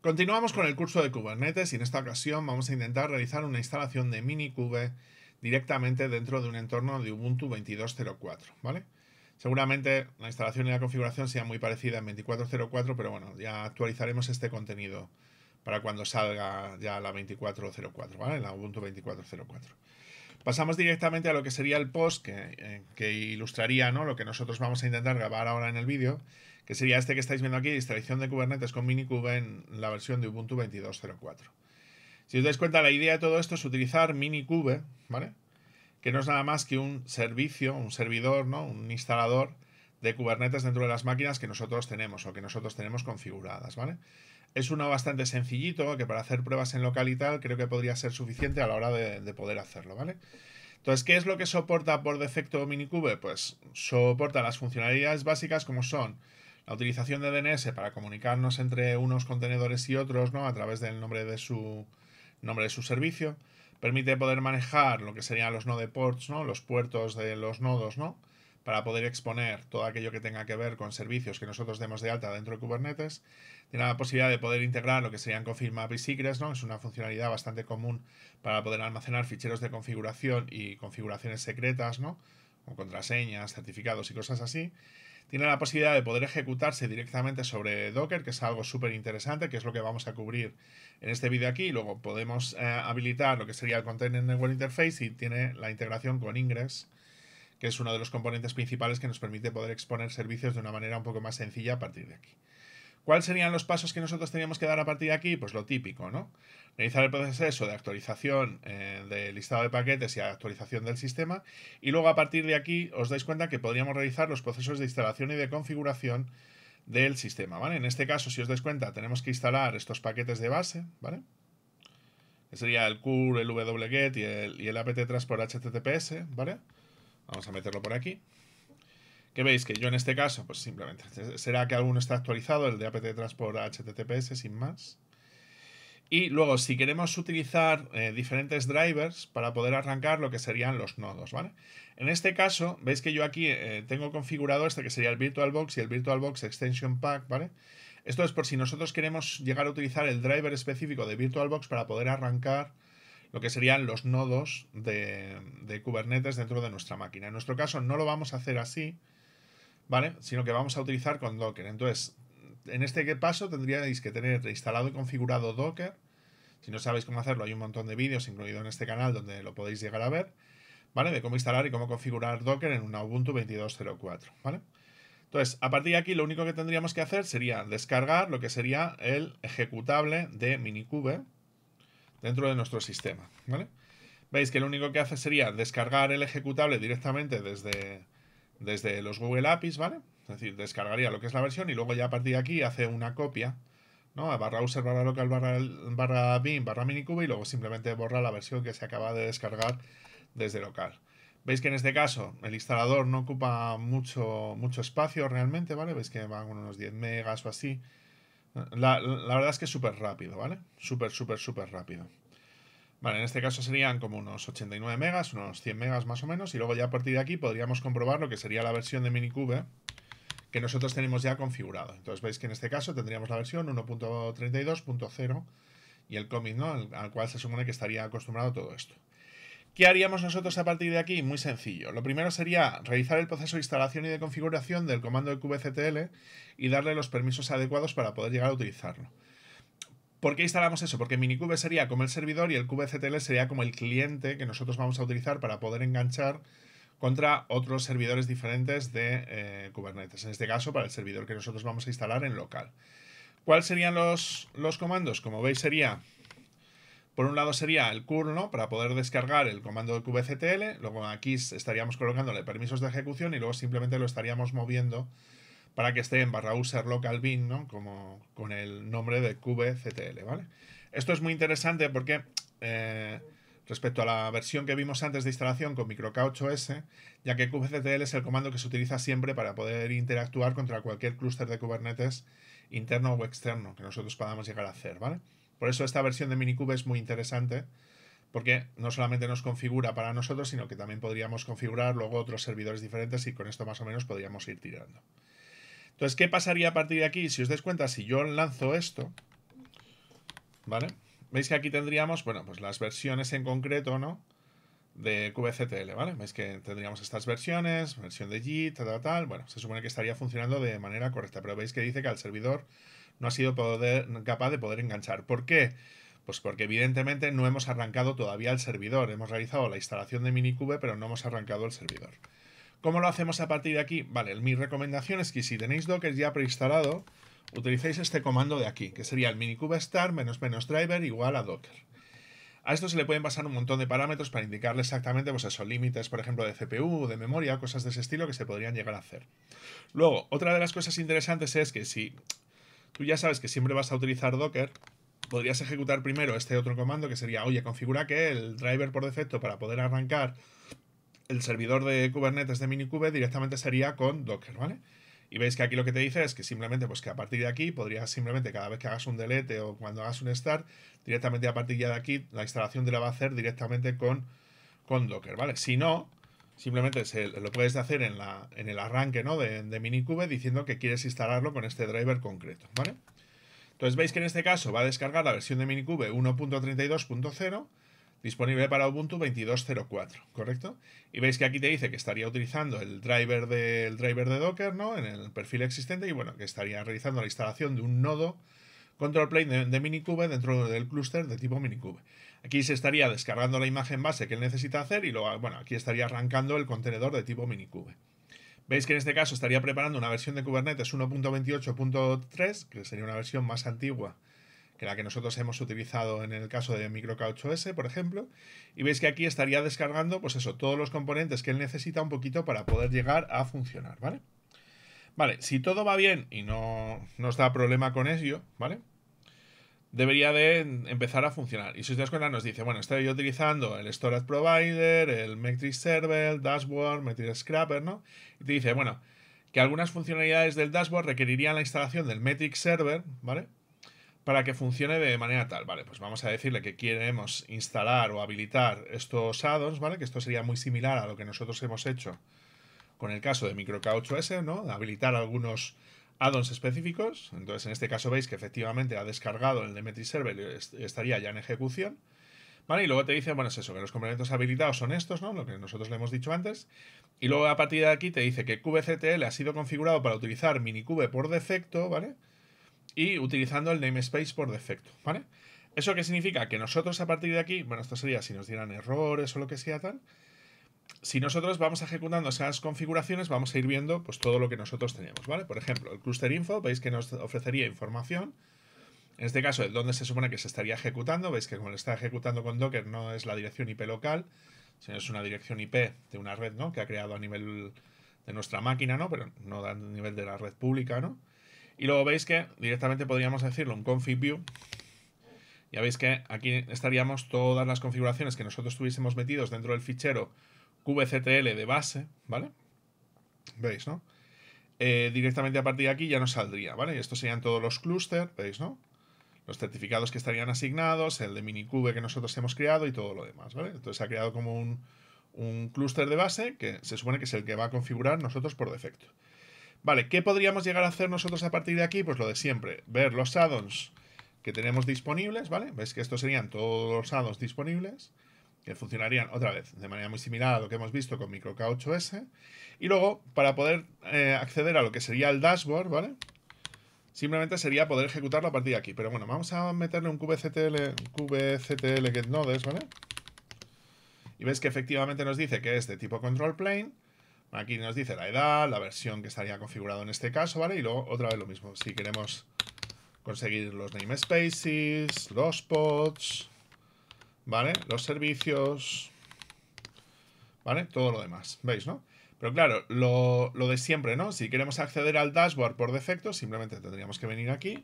Continuamos con el curso de Kubernetes y en esta ocasión vamos a intentar realizar una instalación de Minikube directamente dentro de un entorno de Ubuntu 22.04, ¿vale? Seguramente la instalación y la configuración sea muy parecida en 24.04, pero bueno, ya actualizaremos este contenido para cuando salga ya la 24.04, ¿vale? La Ubuntu 24.04. Pasamos directamente a lo que sería el post eh, que, ilustraría ¿no? lo que nosotros vamos a intentar grabar ahora en el vídeo, que sería este que estáis viendo aquí, instalación de Kubernetes con Minikube en la versión de Ubuntu 22.04. Si os dais cuenta, la idea de todo esto es utilizar Minikube, ¿vale? que no es nada más que un servicio, un servidor, ¿no? un instalador, de Kubernetes dentro de las máquinas que nosotros tenemos o que nosotros tenemos configuradas, ¿vale? Es uno bastante sencillito que para hacer pruebas en local y tal creo que podría ser suficiente a la hora de, poder hacerlo, ¿vale? Entonces, ¿qué es lo que soporta por defecto Minikube? Pues soporta las funcionalidades básicas como son la utilización de DNS para comunicarnos entre unos contenedores y otros, ¿no? A través del nombre de su, nombre de su servicio. Permite poder manejar lo que serían los node ports, ¿no? Los puertos de los nodos, ¿no? para poder exponer todo aquello que tenga que ver con servicios que nosotros demos de alta dentro de Kubernetes. Tiene la posibilidad de poder integrar lo que serían config y secrets, ¿no? Es una funcionalidad bastante común para poder almacenar ficheros de configuración y configuraciones secretas, ¿no? contraseñas, certificados y cosas así. Tiene la posibilidad de poder ejecutarse directamente sobre Docker, que es algo súper interesante, que es lo que vamos a cubrir en este vídeo aquí. Luego podemos eh, habilitar lo que sería el Container Network Interface y tiene la integración con Ingress que es uno de los componentes principales que nos permite poder exponer servicios de una manera un poco más sencilla a partir de aquí. ¿Cuáles serían los pasos que nosotros teníamos que dar a partir de aquí? Pues lo típico, ¿no? Realizar el proceso de actualización eh, del listado de paquetes y actualización del sistema. Y luego a partir de aquí os dais cuenta que podríamos realizar los procesos de instalación y de configuración del sistema, ¿vale? En este caso, si os dais cuenta, tenemos que instalar estos paquetes de base, ¿vale? Que sería el CUR, el wget y el, y el apt transport https, ¿vale? Vamos a meterlo por aquí. Que veis que yo en este caso, pues simplemente, será que alguno está actualizado, el de apt transport HTTPS, sin más. Y luego, si queremos utilizar eh, diferentes drivers para poder arrancar lo que serían los nodos, ¿vale? En este caso, veis que yo aquí eh, tengo configurado este que sería el VirtualBox y el VirtualBox Extension Pack, ¿vale? Esto es por si nosotros queremos llegar a utilizar el driver específico de VirtualBox para poder arrancar lo que serían los nodos de, Kubernetes dentro de nuestra máquina. En nuestro caso no lo vamos a hacer así, ¿vale? Sino que vamos a utilizar con Docker. Entonces, en este paso tendríais que tener instalado y configurado Docker. Si no sabéis cómo hacerlo, hay un montón de vídeos incluido en este canal donde lo podéis llegar a ver, ¿vale? De cómo instalar y cómo configurar Docker en un Ubuntu 22.04, ¿vale? Entonces, a partir de aquí, lo único que tendríamos que hacer sería descargar lo que sería el ejecutable de Minikube, dentro de nuestro sistema. ¿vale? Veis que lo único que hace sería descargar el ejecutable directamente desde, desde los Google APIs, ¿vale? Es decir, descargaría lo que es la versión y luego ya a partir de aquí hace una copia, ¿no? A barra user, barra local, barra, barra bin, barra minicube y luego simplemente borra la versión que se acaba de descargar desde local. Veis que en este caso el instalador no ocupa mucho, mucho espacio realmente, ¿vale? Veis que van unos 10 megas o así. La, verdad es que es súper rápido, ¿vale? Súper, súper, súper rápido. Vale, en este caso serían como unos 89 megas, unos 100 megas más o menos, y luego ya a partir de aquí podríamos comprobar lo que sería la versión de Minikube que nosotros tenemos ya configurado. Entonces veis que en este caso tendríamos la versión 1.32.0 y el cómic ¿no? Al cual se supone que estaría acostumbrado todo esto. ¿Qué haríamos nosotros a partir de aquí? Muy sencillo. Lo primero sería realizar el proceso de instalación y de configuración del comando de kubectl y darle los permisos adecuados para poder llegar a utilizarlo. ¿Por qué instalamos eso? Porque Minikube sería como el servidor y el kubectl sería como el cliente que nosotros vamos a utilizar para poder enganchar contra otros servidores diferentes de eh, Kubernetes. En este caso, para el servidor que nosotros vamos a instalar en local. ¿Cuáles serían los, los comandos? Como veis, sería por un lado sería el ¿no? para poder descargar el comando de kubectl, luego aquí estaríamos colocándole permisos de ejecución y luego simplemente lo estaríamos moviendo para que esté en barra user local bin, ¿no? Como con el nombre de kubectl, ¿vale? Esto es muy interesante porque eh, respecto a la versión que vimos antes de instalación con MicroK8S, ya que kubectl es el comando que se utiliza siempre para poder interactuar contra cualquier clúster de Kubernetes interno o externo que nosotros podamos llegar a hacer, ¿vale? Por eso esta versión de Minikube es muy interesante, porque no solamente nos configura para nosotros, sino que también podríamos configurar luego otros servidores diferentes y con esto más o menos podríamos ir tirando. Entonces, ¿qué pasaría a partir de aquí? Si os dais cuenta, si yo lanzo esto, ¿vale? Veis que aquí tendríamos, bueno, pues las versiones en concreto, ¿no? de QVCTL, ¿vale? Veis que tendríamos estas versiones, versión de Git, tal, tal, tal. Bueno, se supone que estaría funcionando de manera correcta, pero veis que dice que al servidor no ha sido capaz de poder enganchar. ¿Por qué? Pues porque evidentemente no hemos arrancado todavía el servidor. Hemos realizado la instalación de Minikube, pero no hemos arrancado el servidor. ¿Cómo lo hacemos a partir de aquí? Vale, mi recomendación es que si tenéis Docker ya preinstalado, utilicéis este comando de aquí, que sería el minikube star menos menos driver igual a docker. A esto se le pueden pasar un montón de parámetros para indicarle exactamente, pues esos límites, por ejemplo, de CPU, de memoria, cosas de ese estilo que se podrían llegar a hacer. Luego, otra de las cosas interesantes es que si tú ya sabes que siempre vas a utilizar Docker, podrías ejecutar primero este otro comando que sería, oye, configura que el driver por defecto para poder arrancar el servidor de Kubernetes de Minikube directamente sería con Docker, ¿vale? Y veis que aquí lo que te dice es que simplemente, pues que a partir de aquí podrías simplemente cada vez que hagas un delete o cuando hagas un start, directamente a partir de aquí la instalación te la va a hacer directamente con, con Docker, ¿vale? Si no, Simplemente lo puedes hacer en, la, en el arranque ¿no? de, de Minikube diciendo que quieres instalarlo con este driver concreto, ¿vale? Entonces veis que en este caso va a descargar la versión de Minikube 1.32.0 disponible para Ubuntu 22.04, ¿correcto? Y veis que aquí te dice que estaría utilizando el driver, de, driver de Docker, ¿no? En el perfil existente y bueno, que estaría realizando la instalación de un nodo control plane de, de Minikube dentro del clúster de tipo Minikube. Aquí se estaría descargando la imagen base que él necesita hacer y luego, bueno, aquí estaría arrancando el contenedor de tipo cube. Veis que en este caso estaría preparando una versión de Kubernetes 1.28.3, que sería una versión más antigua que la que nosotros hemos utilizado en el caso de MicroK8S, por ejemplo, y veis que aquí estaría descargando, pues eso, todos los componentes que él necesita un poquito para poder llegar a funcionar, ¿vale? Vale, si todo va bien y no nos da problema con ello, ¿vale? debería de empezar a funcionar. Y si ustedes cuenta nos dice, bueno, estoy utilizando el Storage Provider, el Metric Server, el Dashboard, Metric Scrapper, ¿no? Y te dice, bueno, que algunas funcionalidades del dashboard requerirían la instalación del Metric Server, ¿vale? Para que funcione de manera tal, ¿vale? Pues vamos a decirle que queremos instalar o habilitar estos addons, ¿vale? Que esto sería muy similar a lo que nosotros hemos hecho con el caso de MicroK8S, ¿no? Habilitar algunos addons específicos. Entonces, en este caso veis que efectivamente ha descargado el Demetri Server y estaría ya en ejecución. ¿Vale? Y luego te dice, bueno, es eso, que los complementos habilitados son estos, ¿no? Lo que nosotros le hemos dicho antes. Y luego a partir de aquí te dice que kubectl ha sido configurado para utilizar minikube por defecto, ¿vale? Y utilizando el namespace por defecto, ¿vale? ¿Eso qué significa? Que nosotros a partir de aquí, bueno, esto sería si nos dieran errores o lo que sea tal, si nosotros vamos ejecutando esas configuraciones, vamos a ir viendo pues, todo lo que nosotros tenemos, ¿vale? Por ejemplo, el cluster info, veis que nos ofrecería información, en este caso, el donde se supone que se estaría ejecutando, veis que como lo está ejecutando con Docker no es la dirección IP local, sino es una dirección IP de una red, ¿no? Que ha creado a nivel de nuestra máquina, ¿no? Pero no a nivel de la red pública, ¿no? Y luego veis que directamente podríamos decirlo un config view. Ya veis que aquí estaríamos todas las configuraciones que nosotros tuviésemos metidos dentro del fichero VCTL de base, ¿vale? ¿Veis, no? Eh, directamente a partir de aquí ya nos saldría, ¿vale? Y estos serían todos los clústeres, ¿veis, no? Los certificados que estarían asignados, el de minikube que nosotros hemos creado y todo lo demás, ¿vale? Entonces se ha creado como un, un clúster de base que se supone que es el que va a configurar nosotros por defecto. Vale, ¿qué podríamos llegar a hacer nosotros a partir de aquí? Pues lo de siempre, ver los addons que tenemos disponibles, ¿vale? ¿Veis que estos serían todos los addons disponibles funcionarían otra vez de manera muy similar a lo que hemos visto con microk 8 s Y luego, para poder eh, acceder a lo que sería el dashboard, ¿vale? Simplemente sería poder ejecutarlo a partir de aquí. Pero bueno, vamos a meterle un kubectl, kubectl get nodes, ¿vale? Y ves que efectivamente nos dice que es de tipo control plane. Aquí nos dice la edad, la versión que estaría configurado en este caso, ¿vale? Y luego otra vez lo mismo, si queremos conseguir los namespaces, los pods, ¿vale? Los servicios, ¿vale? Todo lo demás, ¿veis, no? Pero claro, lo, lo, de siempre, ¿no? Si queremos acceder al dashboard por defecto, simplemente tendríamos que venir aquí,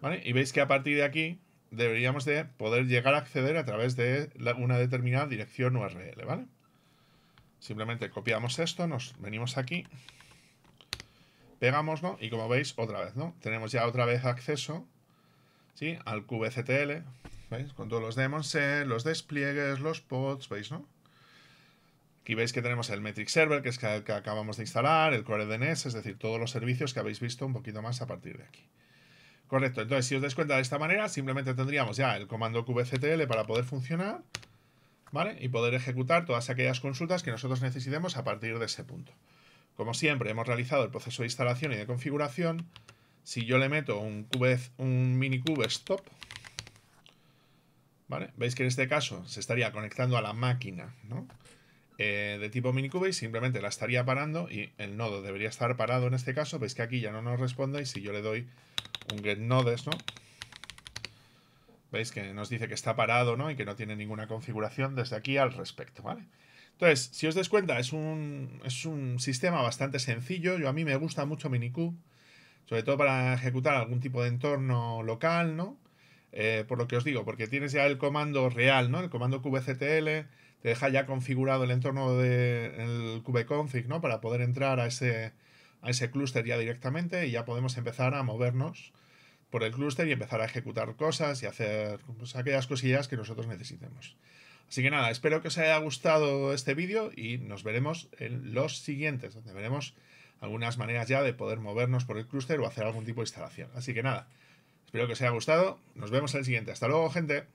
¿vale? Y veis que a partir de aquí deberíamos de poder llegar a acceder a través de una determinada dirección URL, ¿vale? Simplemente copiamos esto, nos venimos aquí, pegamos, Y como veis, otra vez, ¿no? Tenemos ya otra vez acceso, ¿sí? Al QVCTL, ¿Veis? Con todos los demos, los despliegues, los pods, ¿veis, no? Aquí veis que tenemos el metric server, que es el que acabamos de instalar, el core DNS, es decir, todos los servicios que habéis visto un poquito más a partir de aquí. Correcto, entonces si os dais cuenta de esta manera, simplemente tendríamos ya el comando kubectl para poder funcionar, ¿vale? Y poder ejecutar todas aquellas consultas que nosotros necesitemos a partir de ese punto. Como siempre, hemos realizado el proceso de instalación y de configuración. Si yo le meto un, un mini cube stop, Veis que en este caso se estaría conectando a la máquina eh, de tipo minikube y simplemente la estaría parando y el nodo debería estar parado en este caso. Veis que aquí ya no nos responde y si yo le doy un getNodes, ¿no? Veis que nos dice que está parado ¿no? y que no tiene ninguna configuración desde aquí al respecto. ¿vale? Entonces, si os des cuenta, es un, es un sistema bastante sencillo. Yo a mí me gusta mucho minikube, sobre todo para ejecutar algún tipo de entorno local, ¿no? Eh, por lo que os digo, porque tienes ya el comando real, ¿no? El comando kubectl te deja ya configurado el entorno del de, kubeconfig, ¿no? Para poder entrar a ese, a ese clúster ya directamente y ya podemos empezar a movernos por el clúster y empezar a ejecutar cosas y hacer pues, aquellas cosillas que nosotros necesitemos. Así que nada, espero que os haya gustado este vídeo y nos veremos en los siguientes, donde veremos algunas maneras ya de poder movernos por el clúster o hacer algún tipo de instalación. Así que nada, Espero que os haya gustado. Nos vemos en el siguiente. Hasta luego, gente.